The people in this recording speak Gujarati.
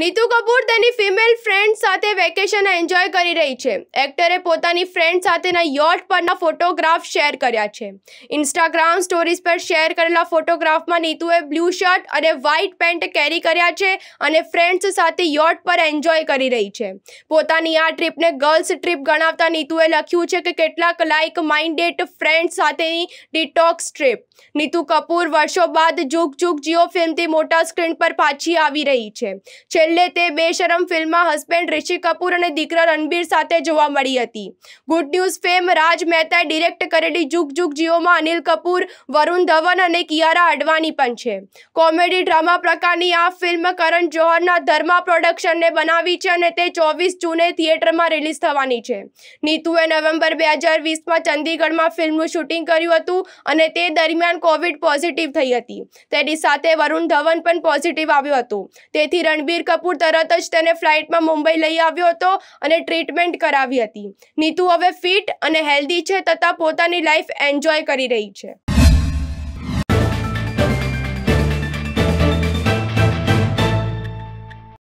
નીતુ કપૂર તેની ફિમેલ ફ્રેન્ડ સાથે વેકેશન એન્જોય કરી રહી છે એક્ટરે પોતાની ફ્રેન્ડ સાથેના યોટ પરના ફોટોગ્રાફ શેર કર્યા છે ઇન્સ્ટાગ્રામ સ્ટોરીઝ પર શેર કરેલા ફોટોગ્રાફમાં નીતુએ બ્લુ શર્ટ અને વ્હાઇટ પેન્ટ કેરી કર્યા છે અને ફ્રેન્ડ્સ સાથે યોટ પર એન્જોય કરી રહી છે પોતાની આ ટ્રીપને ગર્લ્સ ટ્રીપ ગણાવતા નીતુએ લખ્યું છે કે કેટલાક લાઇક માઇન્ડેડ ફ્રેન્ડ્સ સાથેની ડિટોક્સ ટ્રીપ નીતુ કપૂર વર્ષો બાદ જુગ જુગ જીઓ ફિલ્મથી મોટા સ્ક્રીન પર પાછી આવી રહી છે છેલ્લે તે બેશરમ ફિલ્મમાં હસબેન્ડ ઋષિ કપૂર અને દીકરા રણબીર સાથે જોવા મળી હતી ગુડ ન્યૂઝ ફેમ રાજ મહેતાએ ડિરેક્ટ કરેલી જુગ જુગ જીઓમાં અનિલ કપૂર વરુણ ધવન અને કિયારા અડવાણી પણ છે કોમેડી ડ્રામા પ્રકારની આ ફિલ્મ કરણ જોહરના ધર્મા પ્રોડક્શનને બનાવી છે અને તે ચોવીસ જૂને થિયેટરમાં રિલીઝ થવાની છે નીતુએ નવેમ્બર બે હજાર વીસમાં ચંદીગઢમાં ફિલ્મનું શૂટિંગ કર્યું હતું અને તે દરમિયાન કોવિડ પોઝિટિવ થઈ હતી તેની સાથે વરુણ ધવન પણ પોઝિટિવ આવ્યો હતો તેથી રણબીર કપૂર કપૂર તરત જ તેને ફ્લાઇટમાં મુંબઈ લઈ આવ્યો હતો અને ટ્રીટમેન્ટ કરાવી હતી નીતુ હવે ફિટ અને હેલ્ધી છે તથા પોતાની લાઈફ એન્જોય કરી રહી છે